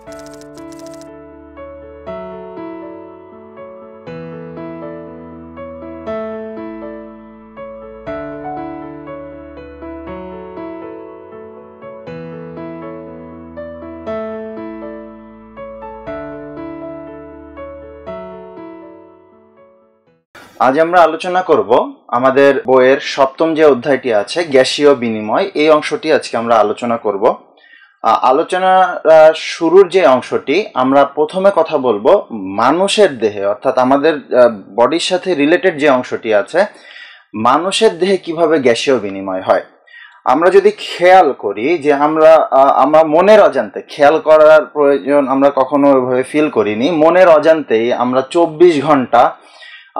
আজ আমরা আলোচনা করব আমাদের বইয়ের সপ্তম যে অধ্যায়টি আছে গ্যাসীয় বিনিময় এই অংশটি আজকে আমরা আলোচনা করব আলোচনার শুরুর যে অংশটি আমরা প্রথমে কথা বলবো মানুষের দেহে অর্থাৎ আমাদের বডির সাথে রিলেটেড যে অংশটি আছে মানুষের দেহে কিভাবে গ্যাসীয় বিনিময় হয় আমরা যদি খেয়াল করি যে আমরা আমরা মনের অজান্তে খেয়াল করার প্রয়োজন আমরা কখনো ওইভাবে ফিল করিনি মনের অজান্তেই আমরা চব্বিশ ঘন্টা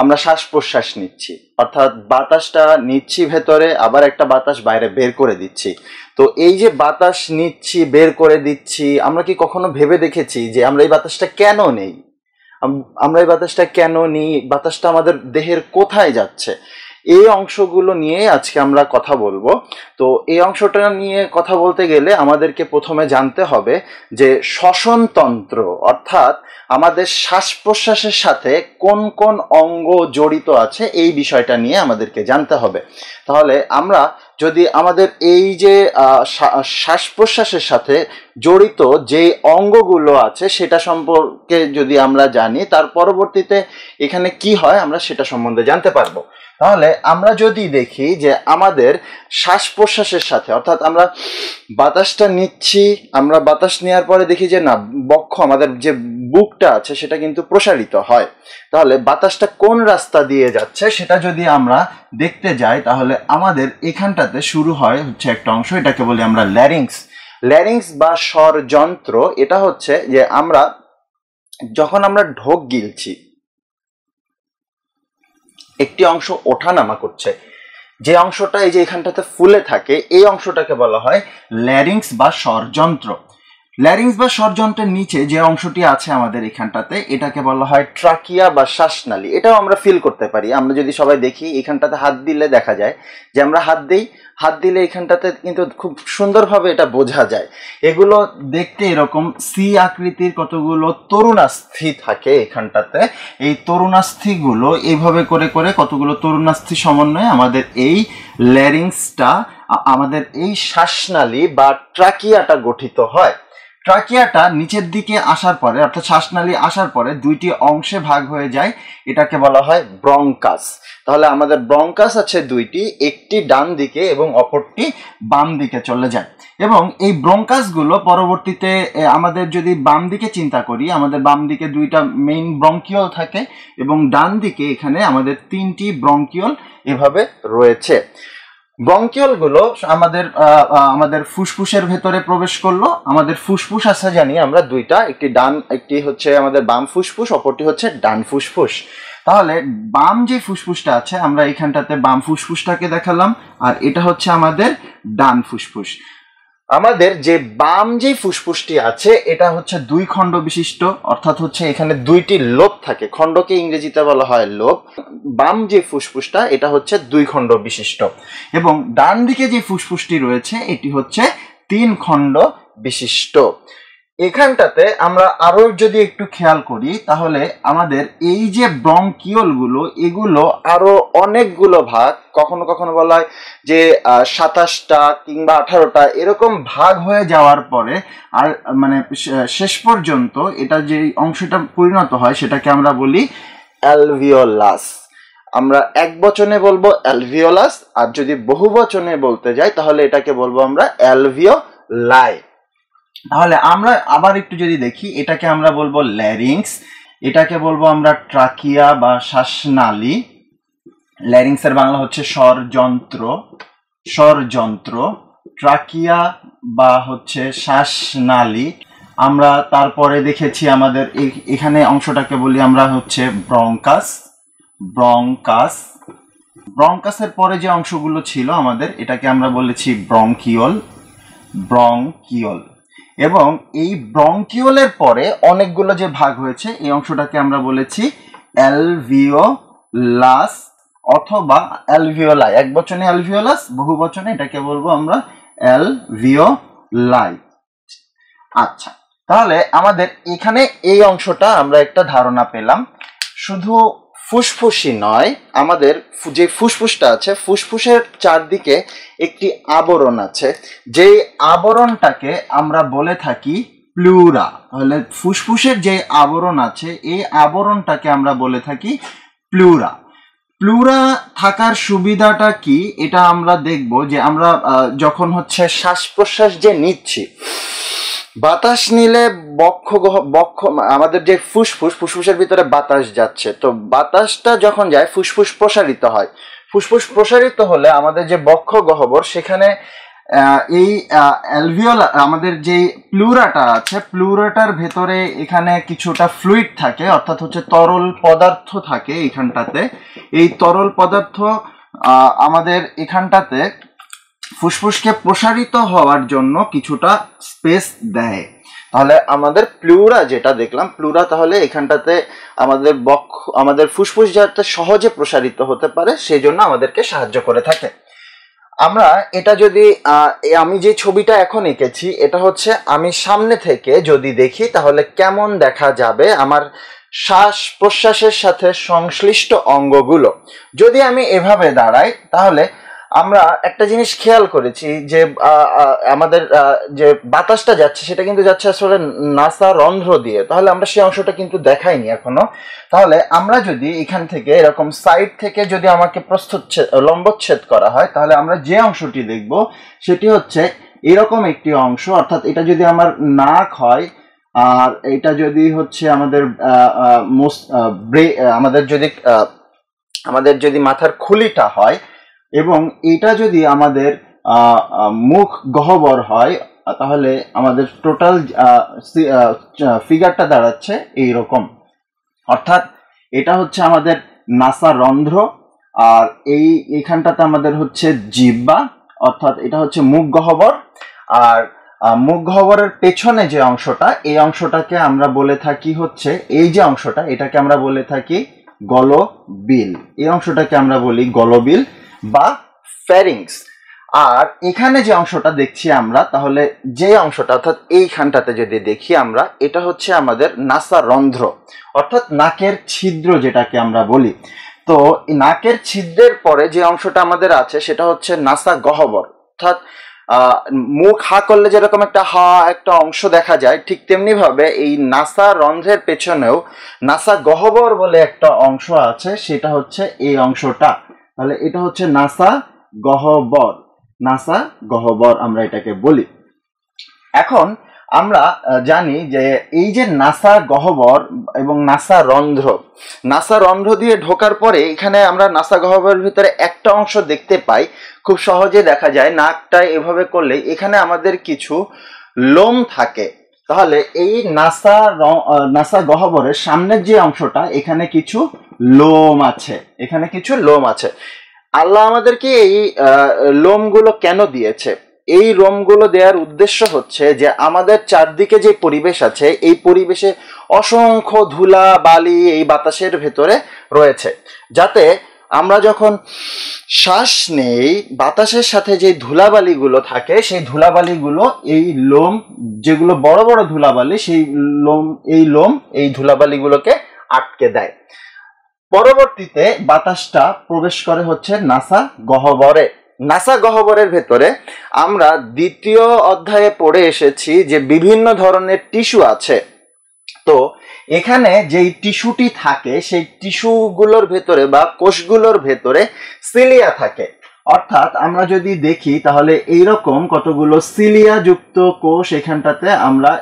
আমরা শ্বাস প্রশ্বাস নিচ্ছি অর্থাৎ বাতাসটা নিচ্ছি ভেতরে আবার একটা বাতাস বাইরে বের করে দিচ্ছি তো এই যে বাতাস নিচ্ছি বের করে দিচ্ছি আমরা কি কখনো ভেবে দেখেছি যে আমরা এই বাতাসটা কেন নেই আমরা এই বাতাসটা কেন নিই বাতাসটা আমাদের দেহের কোথায় যাচ্ছে এই অংশগুলো নিয়ে আজকে আমরা কথা বলবো তো এই অংশটা নিয়ে কথা বলতে গেলে আমাদেরকে প্রথমে জানতে হবে যে শ্বসনতন্ত্র অর্থাৎ আমাদের শ্বাস প্রশ্বাসের সাথে কোন কোন অঙ্গ জড়িত আছে এই বিষয়টা নিয়ে আমাদেরকে জানতে হবে তাহলে আমরা যদি আমাদের এই যে শ্বাস প্রশ্বাসের সাথে জড়িত যে অঙ্গগুলো আছে সেটা সম্পর্কে যদি আমরা জানি তার পরবর্তীতে এখানে কি হয় আমরা সেটা সম্বন্ধে জানতে পারবো তাহলে আমরা যদি দেখি যে আমাদের শ্বাস প্রশ্বাসের সাথে অর্থাৎ আমরা বাতাসটা নিচ্ছি আমরা বাতাস নেওয়ার পরে দেখি যে না বক্ষ আমাদের যে বুকটা আছে সেটা কিন্তু প্রসারিত হয় তাহলে বাতাসটা কোন রাস্তা দিয়ে যাচ্ছে সেটা যদি আমরা দেখতে যাই তাহলে আমাদের এখানটাতে শুরু হয় হচ্ছে একটা অংশ এটাকে বলি আমরা ল্যারিংস ল্যারিংস বা স্বরযন্ত্র এটা হচ্ছে যে আমরা যখন আমরা ঢোক গিলছি একটি অংশ ওঠানামা করছে যে অংশটা এই যে এখানটাতে ফুলে থাকে এই অংশটাকে বলা হয় ল্যারিংস বা স্বরযন্ত্র ল্যারিংস বা স্বরযন্ত্রের নিচে যে অংশটি আছে আমাদের এখানটাতে এটাকে বলা হয় ট্রাকিয়া বা শ্বাসনালী এটাও আমরা ফিল করতে পারি আমরা যদি সবাই দেখি এখানটাতে হাত দিলে দেখা যায় যে আমরা হাত দিই হাত দিলে এখানটাতে কিন্তু খুব সুন্দরভাবে এটা বোঝা যায় এগুলো দেখতে এরকম সি আকৃতির কতগুলো তরুণাস্থি থাকে এখানটাতে এই তরুণাস্থিগুলো এইভাবে করে করে কতগুলো তরুণাস্থি সমন্বয়ে আমাদের এই ল্যারিংসটা আমাদের এই শ্বাসনালী বা ট্রাকিয়াটা গঠিত হয় ট্রাকিয়াটা নিচের দিকে আসার পরে অর্থাৎ শ্বাসনালী আসার পরে দুইটি অংশে ভাগ হয়ে যায় এটাকে বলা হয় ব্রঙ্কাস তাহলে আমাদের ব্রঙ্কাস আছে দুইটি একটি ডান দিকে এবং অপরটি বাম দিকে চলে যায় এবং এই ব্রঙ্কাসগুলো পরবর্তীতে আমাদের যদি বাম দিকে চিন্তা করি আমাদের বাম দিকে দুইটা মেইন ব্রংকিওল থাকে এবং ডান দিকে এখানে আমাদের তিনটি ব্রংকিওল এভাবে রয়েছে গুলো আমাদের আমাদের ফুসফুসের ভেতরে প্রবেশ করলো আমাদের ফুসফুস আছে জানি আমরা দুইটা একটি ডান একটি হচ্ছে আমাদের বাম ফুসফুস অপরটি হচ্ছে ডান ফুসফুস তাহলে বাম যে ফুসফুসটা আছে আমরা এখানটাতে বাম ফুসফুসটাকে দেখালাম আর এটা হচ্ছে আমাদের ডান ফুসফুস আমাদের যে বাম যে ফুসফুসটি আছে এটা হচ্ছে দুই খণ্ড বিশিষ্ট অর্থাৎ হচ্ছে এখানে দুইটি লোব থাকে খণ্ডকে ইংরেজিতে বলা হয় লোব বাম যে ফুসফুসটা এটা হচ্ছে দুই খণ্ড বিশিষ্ট এবং ডান দিকে যে ফুসফুসটি রয়েছে এটি হচ্ছে তিন খণ্ড বিশিষ্ট এখানটাতে আমরা আরও যদি একটু খেয়াল করি তাহলে আমাদের এই যে ব্রঙ্কিওলগুলো এগুলো আরও অনেকগুলো ভাগ কখনো কখনো বলা হয় যে সাতাশটা কিংবা আঠারোটা এরকম ভাগ হয়ে যাওয়ার পরে আর মানে শেষ পর্যন্ত এটা যে অংশটা পরিণত হয় সেটাকে আমরা বলি অ্যালভিওলাস আমরা এক বচনে বলবো অ্যালভিওলাস আর যদি বহু বচনে বলতে যাই তাহলে এটাকে বলবো আমরা অ্যালভিও লাই তাহলে আমরা আবার একটু যদি দেখি এটাকে আমরা বলবো ল্যারিংস এটাকে বলবো আমরা ট্রাকিয়া বা শ্বাসনালী ল্যারিংসের বাংলা হচ্ছে স্বরযন্ত্র স্বরযন্ত্র ট্রাকিয়া বা হচ্ছে শ্বাসনালী আমরা তারপরে দেখেছি আমাদের এখানে অংশটাকে বলি আমরা হচ্ছে ব্রঙ্কাস ব্রঙ্কাস ব্রঙ্কাসের পরে যে অংশগুলো ছিল আমাদের এটাকে আমরা বলেছি ব্রঙ্কিওল ব্রঙ্কিওল এবং এই ব্রঙ্কিওলের পরে অনেকগুলো যে ভাগ হয়েছে এই অংশটাকে আমরা বলেছি অ্যালভিওলাস অথবা অ্যালভিওলাই এক বচনে অ্যালভিওলাস বহু বচনে এটাকে বলবো আমরা অ্যালভিওলাই আচ্ছা তাহলে আমাদের এখানে এই অংশটা আমরা একটা ধারণা পেলাম শুধু ফুসফুসই নয় আমাদের যে ফুসফুসটা আছে ফুসফুসের চারদিকে একটি আবরণ আছে যেই আবরণটাকে আমরা বলে থাকি প্লুরা তাহলে ফুসফুসের যে আবরণ আছে এই আবরণটাকে আমরা বলে থাকি প্লুরা প্লুরা থাকার সুবিধাটা কি এটা আমরা দেখব যে আমরা যখন হচ্ছে শ্বাস প্রশ্বাস যে নিচ্ছি বাতাস নিলে বক্ষ বক্ষ আমাদের যে ফুসফুস ফুসফুসের ভিতরে বাতাস যাচ্ছে তো বাতাসটা যখন যায় ফুসফুস প্রসারিত হয় ফুসফুস প্রসারিত হলে আমাদের যে বক্ষ গহবর সেখানে এই অ্যালভিওলা আমাদের যে প্লুরাটা আছে প্লুরাটার ভেতরে এখানে কিছুটা ফ্লুইড থাকে অর্থাৎ হচ্ছে তরল পদার্থ থাকে এখানটাতে এই তরল পদার্থ আমাদের এখানটাতে ফুসফুসকে প্রসারিত হওয়ার জন্য কিছুটা স্পেস দেয় তাহলে আমাদের প্লুরা যেটা দেখলাম প্লুরা তাহলে এখানটাতে আমাদের বক্ষ আমাদের ফুসফুস যাতে সহজে প্রসারিত হতে পারে সেই জন্য আমাদেরকে সাহায্য করে থাকে আমরা এটা যদি আমি যে ছবিটা এখন এঁকেছি এটা হচ্ছে আমি সামনে থেকে যদি দেখি তাহলে কেমন দেখা যাবে আমার শ্বাস প্রশ্বাসের সাথে সংশ্লিষ্ট অঙ্গগুলো যদি আমি এভাবে দাঁড়াই তাহলে আমরা একটা জিনিস খেয়াল করেছি যে আমাদের যে বাতাসটা যাচ্ছে সেটা কিন্তু যাচ্ছে আসলে নাসা রন্ধ্র দিয়ে তাহলে আমরা সেই অংশটা কিন্তু দেখাইনি এখনো তাহলে আমরা যদি এখান থেকে এরকম সাইড থেকে যদি আমাকে প্রস্তুচ্ছেদ লম্বচ্ছেদ করা হয় তাহলে আমরা যে অংশটি দেখব সেটি হচ্ছে এরকম একটি অংশ অর্থাৎ এটা যদি আমার নাক হয় আর এটা যদি হচ্ছে আমাদের আমাদের যদি আমাদের যদি মাথার খুলিটা হয় এবং এটা যদি আমাদের মুখ গহ্বর হয় তাহলে আমাদের টোটাল ফিগারটা দাঁড়াচ্ছে এই রকম অর্থাৎ এটা হচ্ছে আমাদের নাসা রন্ধ্র আর এই এখানটাতে আমাদের হচ্ছে জিব্বা অর্থাৎ এটা হচ্ছে মুখ গহ্বর আর মুখ গহ্বরের পেছনে যে অংশটা এই অংশটাকে আমরা বলে থাকি হচ্ছে এই যে অংশটা এটাকে আমরা বলে থাকি গলবিল এই অংশটাকে আমরা বলি গলবিল বা ফ্যারিংস আর এখানে যে অংশটা দেখছি আমরা তাহলে যে অংশটা অর্থাৎ এইখানটাতে যদি দেখি আমরা এটা হচ্ছে আমাদের নাসা রন্ধ্র অর্থাৎ নাকের ছিদ্র যেটাকে আমরা বলি তো নাকের ছিদ্রের পরে যে অংশটা আমাদের আছে সেটা হচ্ছে নাসা গহ্বর অর্থাৎ মুখ হা করলে যেরকম একটা হা একটা অংশ দেখা যায় ঠিক তেমনিভাবে এই নাসা রন্ধ্রের পেছনেও নাসা গহ্বর বলে একটা অংশ আছে সেটা হচ্ছে এই অংশটা তাহলে এটা হচ্ছে নাসা গহ্বর নাসা গহ্বর আমরা এটাকে বলি এখন আমরা জানি যে এই যে নাসা গহ্বর এবং নাসা রন্ধ্র নাসা রন্ধ্র দিয়ে ঢোকার পরে এখানে আমরা নাসা গহ্বরের ভিতরে একটা অংশ দেখতে পাই খুব সহজে দেখা যায় নাকটা এভাবে করলে এখানে আমাদের কিছু লোম থাকে তাহলে এই নাসা নাসা গহ্বরের সামনের যে অংশটা এখানে কিছু লোম আছে এখানে কিছু লোম আছে আল্লাহ আমাদেরকে এই লোমগুলো কেন দিয়েছে এই লোমগুলো দেওয়ার উদ্দেশ্য হচ্ছে যে আমাদের চারদিকে যে পরিবেশ আছে এই পরিবেশে অসংখ্য ধুলা বালি এই বাতাসের ভেতরে রয়েছে যাতে আমরা যখন শ্বাস নেই বাতাসের সাথে যে ধুলাবালিগুলো থাকে সেই ধুলাবালিগুলো এই লোম যেগুলো বড় বড় ধুলাবালি সেই লোম এই লোম এই ধুলাবালিগুলোকে আটকে দেয় পরবর্তীতে বাতাসটা প্রবেশ করে হচ্ছে নাসা গহ্বরে নাসা গহ্বরের ভেতরে আমরা দ্বিতীয় অধ্যায়ে পড়ে এসেছি যে বিভিন্ন ধরনের টিস্যু আছে তো এখানে যেই টিস্যুটি থাকে সেই টিস্যুগুলোর ভেতরে বা কোষগুলোর ভেতরে সিলিয়া থাকে অর্থাৎ আমরা যদি দেখি তাহলে এইরকম কতগুলো সিলিয়া যুক্ত কোষ এখানটাতে আমরা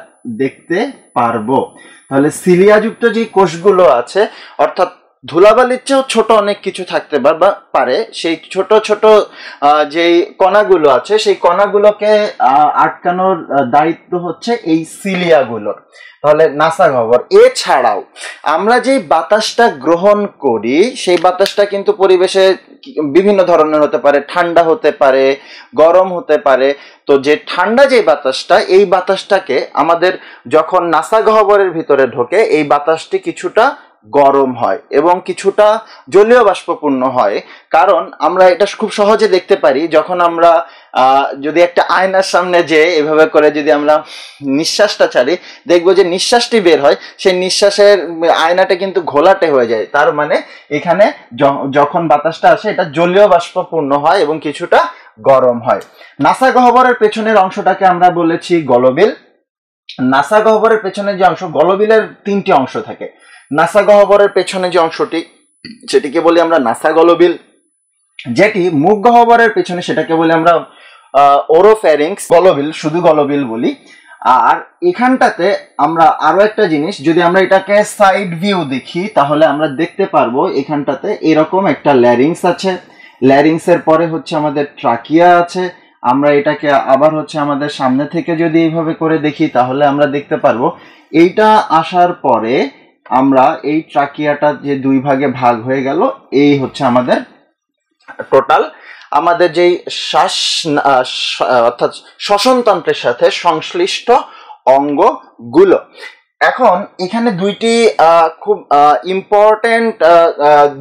দেখতে পারবো তাহলে সিলিয়াযুক্ত যে কোষগুলো আছে অর্থাৎ ধুলাবালির চেয়েও ছোট অনেক কিছু থাকতে পারে সেই ছোট ছোট যেই কণাগুলো আছে সেই কণাগুলোকে আটকানোর দায়িত্ব হচ্ছে এই সিলিয়াগুলোর তাহলে নাসা খবর এছাড়াও আমরা যেই বাতাসটা গ্রহণ করি সেই বাতাসটা কিন্তু পরিবেশে বিভিন্ন ধরনের হতে পারে ঠান্ডা হতে পারে গরম হতে পারে তো যে ঠান্ডা যে বাতাসটা এই বাতাসটাকে আমাদের যখন নাসা গহবরের ভিতরে ঢোকে এই বাতাসটি কিছুটা গরম হয় এবং কিছুটা জলীয় বাষ্পপূর্ণ হয় কারণ আমরা এটা খুব সহজে দেখতে পারি যখন আমরা যদি একটা আয়নার সামনে যে এভাবে করে যদি আমরা নিঃশ্বাসটা ছাড়ি দেখবো যে নিঃশ্বাসটি বের হয় সেই নিঃশ্বাসের আয়নাটা কিন্তু ঘোলাটে হয়ে যায় তার মানে এখানে যখন বাতাসটা আসে এটা জলীয় বাষ্পপূর্ণ হয় এবং কিছুটা গরম হয় নাসা গহ্বরের পেছনের অংশটাকে আমরা বলেছি গলবিল নাসা গহ্বরের পেছনে যে অংশ গলবিলের তিনটি অংশ থাকে নাসা গহ্বরের পেছনে যে অংশটি সেটিকে বলি আমরা নাসা গলবিল যেটি মুখ গহ্বরের পেছনে সেটাকে বলি আমরা ওরোফ্যারিংস গলবিল শুধু গলবিল বলি আর এখানটাতে আমরা আরো একটা জিনিস যদি আমরা এটাকে সাইড ভিউ দেখি তাহলে আমরা দেখতে পারবো এখানটাতে এরকম একটা ল্যারিংস আছে ল্যারিংসের পরে হচ্ছে আমাদের ট্রাকিয়া আছে আমরা এটাকে আবার হচ্ছে আমাদের সামনে থেকে যদি এইভাবে করে দেখি তাহলে আমরা দেখতে পারবো এইটা আসার পরে আমরা এই ট্রাকিয়াটা যে দুই ভাগে ভাগ হয়ে গেল এই হচ্ছে আমাদের টোটাল আমাদের যেই শ্বাস অর্থাৎ শ্বসনতন্ত্রের সাথে সংশ্লিষ্ট অঙ্গগুলো এখন এখানে দুইটি খুব ইম্পর্টেন্ট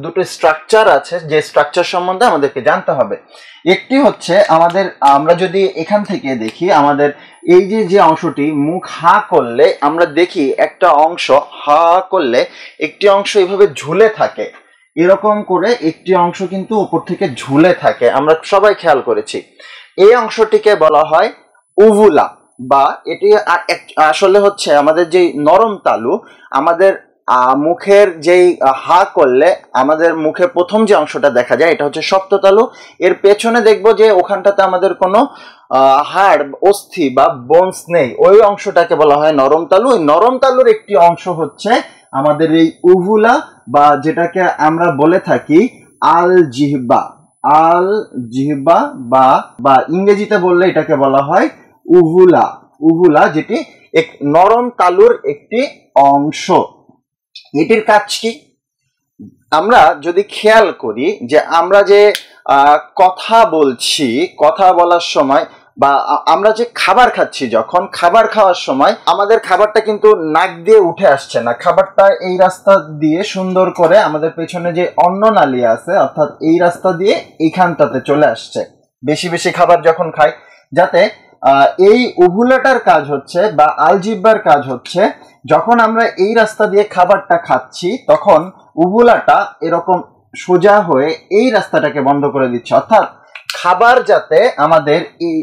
দুটো স্ট্রাকচার আছে যে স্ট্রাকচার সম্বন্ধে আমাদেরকে জানতে হবে একটি হচ্ছে আমাদের আমরা যদি এখান থেকে দেখি আমাদের এই যে যে অংশটি মুখ হা করলে আমরা দেখি একটা অংশ হা করলে একটি অংশ এভাবে ঝুলে থাকে এরকম করে একটি অংশ কিন্তু উপর থেকে ঝুলে থাকে আমরা সবাই খেয়াল করেছি এই অংশটিকে বলা হয় উভুলা বা এটি আসলে হচ্ছে আমাদের যেই নরম তালু আমাদের মুখের যেই হা করলে আমাদের মুখে প্রথম যে অংশটা দেখা যায় এটা হচ্ছে তালু এর পেছনে দেখব যে ওখানটাতে আমাদের কোনো হাড় অস্থি বা বোনস নেই ওই অংশটাকে বলা হয় নরম তালু ওই নরম তালুর একটি অংশ হচ্ছে আমাদের এই উভুলা বা যেটাকে আমরা বলে থাকি আল জিহবা আল জিহবা বা বা ইংরেজিতে বললে এটাকে বলা হয় উহুলা উহুলা যেটি এক নরম তালুর একটি অংশ এটির কাজ কি আমরা যদি খেয়াল করি যে আমরা যে কথা বলছি কথা বলার সময় বা আমরা যে খাবার খাচ্ছি যখন খাবার খাওয়ার সময় আমাদের খাবারটা কিন্তু নাক দিয়ে উঠে আসছে না খাবারটা এই রাস্তা দিয়ে সুন্দর করে আমাদের পেছনে যে অন্ন নালী আছে অর্থাৎ এই রাস্তা দিয়ে এইখানটাতে চলে আসছে বেশি বেশি খাবার যখন খাই যাতে এই ওভুলাটার কাজ হচ্ছে বা আলজিব্বার কাজ হচ্ছে যখন আমরা এই রাস্তা দিয়ে খাবারটা খাচ্ছি তখন উভুলাটা এরকম সোজা হয়ে এই রাস্তাটাকে বন্ধ করে দিচ্ছে অর্থাৎ খাবার যাতে আমাদের এই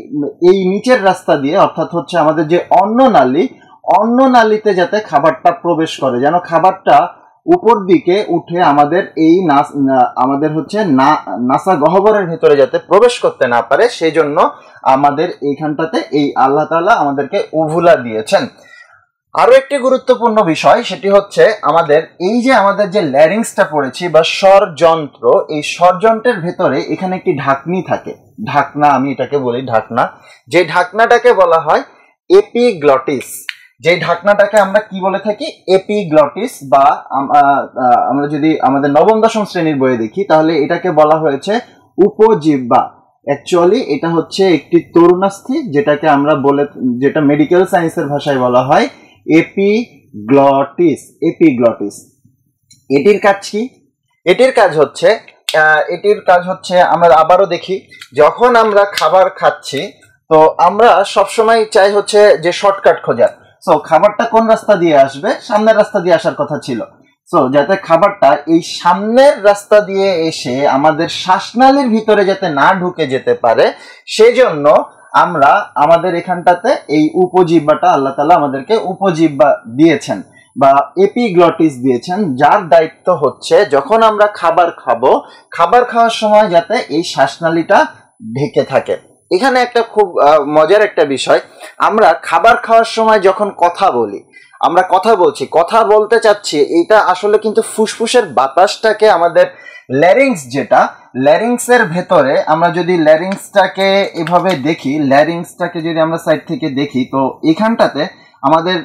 এই নিচের রাস্তা দিয়ে অর্থাৎ হচ্ছে আমাদের যে অন্ন নালী অন্ন নালীতে যাতে খাবারটা প্রবেশ করে যেন খাবারটা উপর দিকে উঠে আমাদের এই আমাদের হচ্ছে না নাসা গহ্বরের ভিতরে যাতে প্রবেশ করতে না পারে সেই জন্য আমাদের এইখানটাতে এই আল্লাহ তালা আমাদেরকে উভুলা দিয়েছেন আরও একটি গুরুত্বপূর্ণ বিষয় সেটি হচ্ছে আমাদের এই যে আমাদের যে ল্যারিংসটা পড়েছি বা স্বরযন্ত্র এই স্বরযন্ত্রের ভেতরে এখানে একটি ঢাকনি থাকে ঢাকনা আমি এটাকে বলি ঢাকনা যে ঢাকনাটাকে বলা হয় এপিগ্লটিস যে ঢাকনাটাকে আমরা কি বলে থাকি এপিগ্লটিস বা আমরা যদি আমাদের নবম দশম শ্রেণীর বইয়ে দেখি তাহলে এটাকে বলা হয়েছে উপজিব্বা অ্যাকচুয়ালি এটা হচ্ছে একটি তরুণাস্থি যেটাকে আমরা বলে যেটা মেডিকেল সায়েন্সের ভাষায় বলা হয় এপি গ্লটিস এপি গ্লটিস এটির কাজ কি এটির কাজ হচ্ছে এটির কাজ হচ্ছে আমরা আবারও দেখি যখন আমরা খাবার খাচ্ছি তো আমরা সবসময় চাই হচ্ছে যে শর্টকাট খোঁজার সো খাবারটা কোন রাস্তা দিয়ে আসবে সামনের রাস্তা দিয়ে আসার কথা ছিল সো যাতে খাবারটা এই সামনের রাস্তা দিয়ে এসে আমাদের শ্বাসনালীর ভিতরে যাতে না ঢুকে যেতে পারে সেজন্য আমরা আমাদের এখানটাতে এই উপজিব্বাটা আল্লাহ তালা আমাদেরকে উপজিব্বা দিয়েছেন বা এপিগ্লটিস দিয়েছেন যার দায়িত্ব হচ্ছে যখন আমরা খাবার খাবো খাবার খাওয়ার সময় যাতে এই শ্বাসনালীটা ঢেকে থাকে এখানে একটা খুব মজার একটা বিষয় আমরা খাবার খাওয়ার সময় যখন কথা বলি আমরা কথা বলছি কথা বলতে চাচ্ছি এটা আসলে কিন্তু ফুসফুসের বাতাসটাকে আমাদের ল্যারিংস যেটা ল্যারিংসের ভেতরে আমরা যদি ল্যারিংসটাকে এভাবে দেখি ল্যারিংসটাকে যদি আমরা সাইড থেকে দেখি তো এখানটাতে আমাদের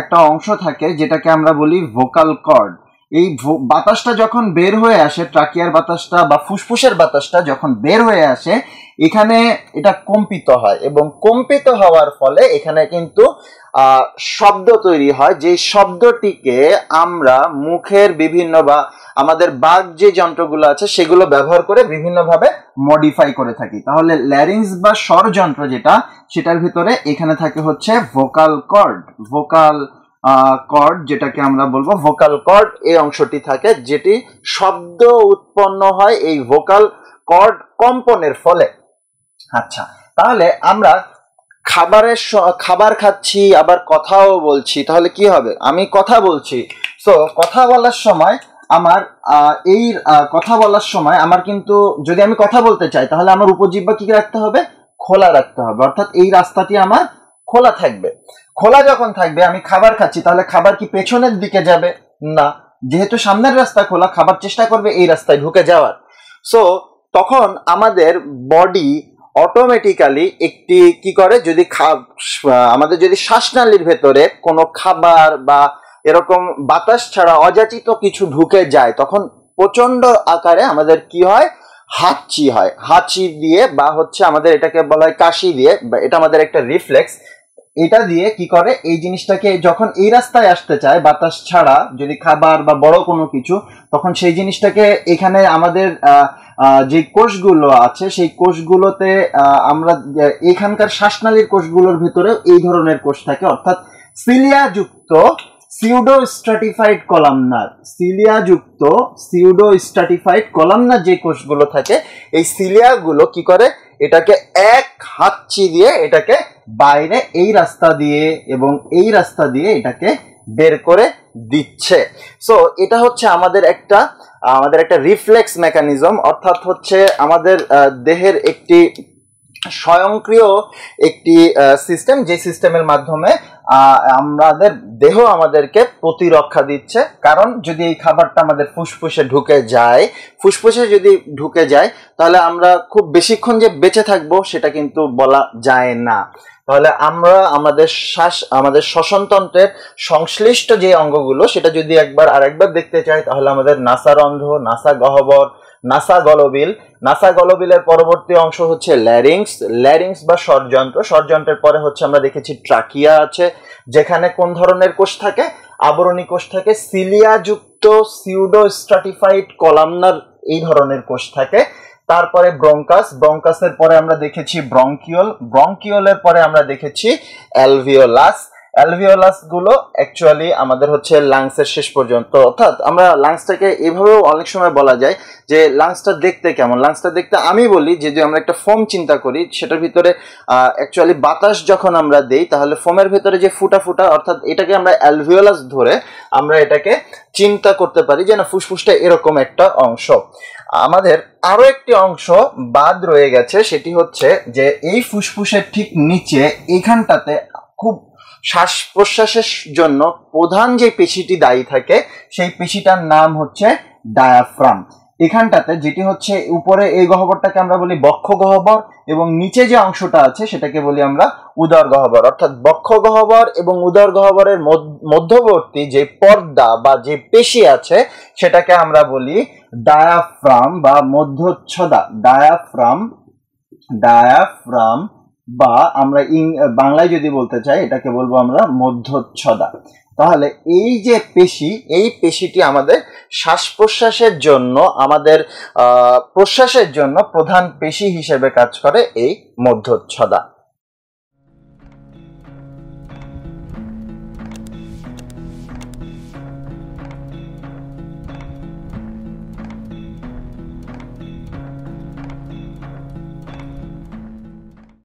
একটা অংশ থাকে যেটাকে আমরা বলি ভোকাল কর্ড এই বাতাসটা যখন বের হয়ে আসে ট্রাকিয়ার বাতাসটা বা ফুসফুসের বাতাসটা যখন বের হয়ে আসে এখানে এটা কম্পিত হয় এবং কম্পিত হওয়ার ফলে এখানে কিন্তু শব্দ তৈরি হয় যে শব্দটিকে আমরা মুখের বিভিন্ন বা আমাদের বাঘ যে যন্ত্রগুলো আছে সেগুলো ব্যবহার করে বিভিন্নভাবে মডিফাই করে থাকি তাহলে ল্যারিংস বা স্বরযন্ত্র যেটা সেটার ভিতরে এখানে থাকে হচ্ছে ভোকাল কর্ড ভোকাল কর্ড যেটাকে আমরা বলবো ভোকাল কর্ড এই অংশটি থাকে যেটি শব্দ উৎপন্ন হয় এই ভোকাল কর্ড কম্পনের ফলে আচ্ছা তাহলে আমরা খাবারের খাবার খাচ্ছি আবার কথাও বলছি তাহলে কি হবে আমি কথা বলছি সো কথা বলার সময় আমার এই কথা বলার সময় আমার কিন্তু যদি আমি কথা বলতে চাই তাহলে আমার উপজীব্য কি রাখতে হবে খোলা রাখতে হবে অর্থাৎ এই রাস্তাটি আমার খোলা থাকবে খোলা যখন থাকবে আমি খাবার খাচ্ছি তাহলে খাবার কি পেছনের দিকে যাবে না যেহেতু সামনের রাস্তা খোলা খাবার চেষ্টা করবে এই রাস্তায় ঢুকে যাওয়ার সো তখন আমাদের বডি অটোমেটিক্যালি একটি কি করে যদি আমাদের যদি শ্বাসনালীর ভেতরে কোনো খাবার বা এরকম বাতাস ছাড়া অযাচিত কিছু ঢুকে যায় তখন প্রচণ্ড আকারে আমাদের কি হয় হাঁচি হয় হাঁচি দিয়ে বা হচ্ছে আমাদের এটাকে বলা হয় কাশি দিয়ে এটা আমাদের একটা রিফ্লেক্স এটা দিয়ে কি করে এই জিনিসটাকে যখন এই রাস্তায় আসতে চায় বাতাস ছাড়া যদি খাবার বা বড় কোনো কিছু তখন সেই জিনিসটাকে এখানে আমাদের যে কোষগুলো আছে সেই কোষগুলোতে আমরা এখানকার শ্বাসনালীর কোষগুলোর ভিতরে এই ধরনের কোষ থাকে অর্থাৎ সিলিয়াযুক্ত সিউডো স্ট্রাটিফাইড কলামনার সিলিয়াযুক্ত সিউডো স্ট্রাটিফাইড কলামনার যে কোষগুলো থাকে এই সিলিয়াগুলো কি করে এটাকে এক হাতচি দিয়ে এটাকে বাইরে এই রাস্তা দিয়ে এবং এই রাস্তা দিয়ে এটাকে বের করে দিচ্ছে সো এটা হচ্ছে আমাদের একটা আমাদের একটা রিফ্লেক্স মেকানিজম অর্থাৎ হচ্ছে আমাদের দেহের একটি স্বয়ংক্রিয় একটি সিস্টেম যে সিস্টেমের মাধ্যমে আমাদের দেহ আমাদেরকে প্রতিরক্ষা দিচ্ছে কারণ যদি এই খাবারটা আমাদের ফুসফুসে ঢুকে যায় ফুসফুসে যদি ঢুকে যায় তাহলে আমরা খুব বেশিক্ষণ যে বেঁচে থাকবো সেটা কিন্তু বলা যায় না তাহলে আমরা আমাদের শ্বাস আমাদের শ্বসনতন্ত্রের সংশ্লিষ্ট যে অঙ্গগুলো সেটা যদি একবার আরেকবার দেখতে চাই তাহলে আমাদের অন্ধ নাসা গহ্বর নাসা গলবিল নাসা গলবিলের পরবর্তী অংশ হচ্ছে ল্যারিংস ল্যারিংস বা স্বরযন্ত্র স্বরযন্ত্রের পরে হচ্ছে আমরা দেখেছি ট্রাকিয়া আছে যেখানে কোন ধরনের কোষ থাকে আবরণী কোষ থাকে সিলিয়াযুক্ত সিউডো স্ট্রাটিফাইড কলামনার এই ধরনের কোষ থাকে তারপরে ব্রঙ্কাস ব্রঙ্কাসের পরে আমরা দেখেছি ব্রঙ্কিওল ব্রঙ্কিওলের পরে আমরা দেখেছি অ্যালভিওলাস অ্যালভিওলাস গুলো অ্যাকচুয়ালি আমাদের হচ্ছে এর শেষ পর্যন্ত অর্থাৎ আমরা লাংসটাকে এভাবেও অনেক সময় বলা যায় যে লাংসটা দেখতে কেমন লাংসটা দেখতে আমি বলি যে যদি আমরা একটা ফোম চিন্তা করি সেটার ভিতরে অ্যাকচুয়ালি বাতাস যখন আমরা দেই তাহলে ফোমের ভিতরে যে ফুটা ফুটা অর্থাৎ এটাকে আমরা অ্যালভিওলাস ধরে আমরা এটাকে চিন্তা করতে পারি যে না ফুসফুসটা এরকম একটা অংশ আমাদের আরও একটি অংশ বাদ রয়ে গেছে সেটি হচ্ছে যে এই ফুসফুসের ঠিক নিচে এইখানটাতে খুব শ্বাস প্রশ্বাসের জন্য প্রধান যে পেশিটি দায়ী থাকে সেই পেশিটার নাম হচ্ছে ডায়াফ্রাম এখানটাতে যেটি হচ্ছে উপরে এই গহ্বরটাকে আমরা বলি বক্ষ গহ্বর এবং নিচে যে অংশটা আছে সেটাকে বলি আমরা উদর গহ্বর অর্থাৎ বক্ষ গহ্বর এবং উদর গহ্বরের মধ্যবর্তী যে পর্দা বা যে পেশি আছে সেটাকে আমরা বলি ডায়াফ্রাম বা মধ্যচ্ছদা ডায়াফ্রাম ডায়াফ্রাম বা আমরা ইং বাংলায় যদি বলতে চাই এটাকে বলবো আমরা মধ্যচ্ছদা তাহলে এই যে পেশি এই পেশিটি আমাদের শ্বাস প্রশ্বাসের জন্য আমাদের প্রশ্বাসের জন্য প্রধান পেশি হিসেবে কাজ করে এই মধ্যচ্ছদা